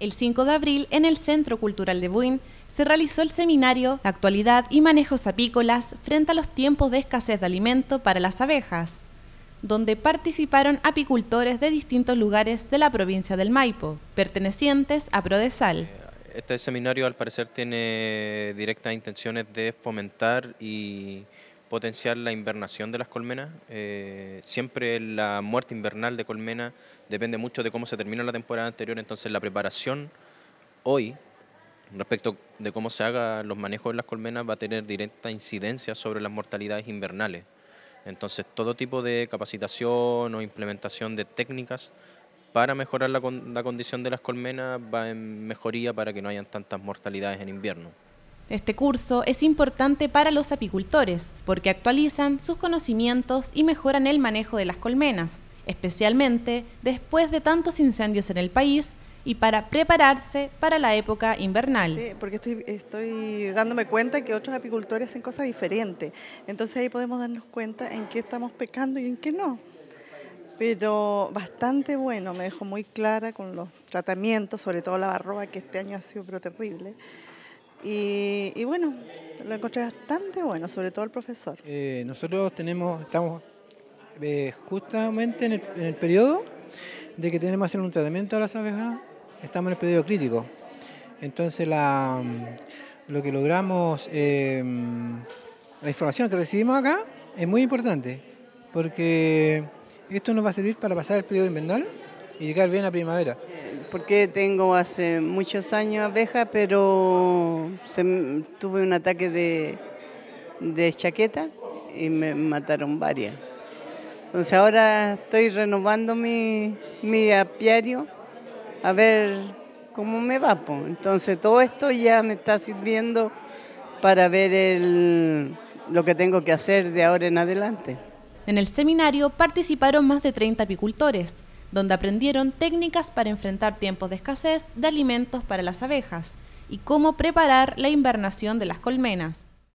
El 5 de abril, en el Centro Cultural de Buin, se realizó el seminario Actualidad y manejos apícolas frente a los tiempos de escasez de alimento para las abejas, donde participaron apicultores de distintos lugares de la provincia del Maipo, pertenecientes a Prodesal. Este seminario al parecer tiene directas intenciones de fomentar y potenciar la invernación de las colmenas. Eh, siempre la muerte invernal de colmena depende mucho de cómo se termina la temporada anterior, entonces la preparación hoy respecto de cómo se haga los manejos de las colmenas va a tener directa incidencia sobre las mortalidades invernales. Entonces todo tipo de capacitación o implementación de técnicas para mejorar la condición de las colmenas va en mejoría para que no hayan tantas mortalidades en invierno. Este curso es importante para los apicultores porque actualizan sus conocimientos y mejoran el manejo de las colmenas, especialmente después de tantos incendios en el país y para prepararse para la época invernal. porque estoy, estoy dándome cuenta que otros apicultores hacen cosas diferentes, entonces ahí podemos darnos cuenta en qué estamos pecando y en qué no. Pero bastante bueno, me dejó muy clara con los tratamientos, sobre todo la barroba, que este año ha sido pero terrible. Y, bueno, lo encontré bastante bueno, sobre todo el profesor. Eh, nosotros tenemos, estamos eh, justamente en el, periodo de que tenemos que hacer un tratamiento a las abejas, estamos en el periodo crítico. Entonces lo que logramos, eh, la información que recibimos acá es muy importante, porque esto nos va a servir para pasar el periodo invernal y llegar bien a primavera porque tengo hace muchos años abeja, pero se, tuve un ataque de, chaqueta y me mataron varias. Entonces ahora estoy renovando mi, apiario a ver cómo me va. Entonces todo esto ya me está sirviendo para ver lo que tengo que hacer de ahora en adelante. En el seminario participaron más de 30 apicultores, donde aprendieron técnicas para enfrentar tiempos de escasez de alimentos para las abejas y cómo preparar la invernación de las colmenas.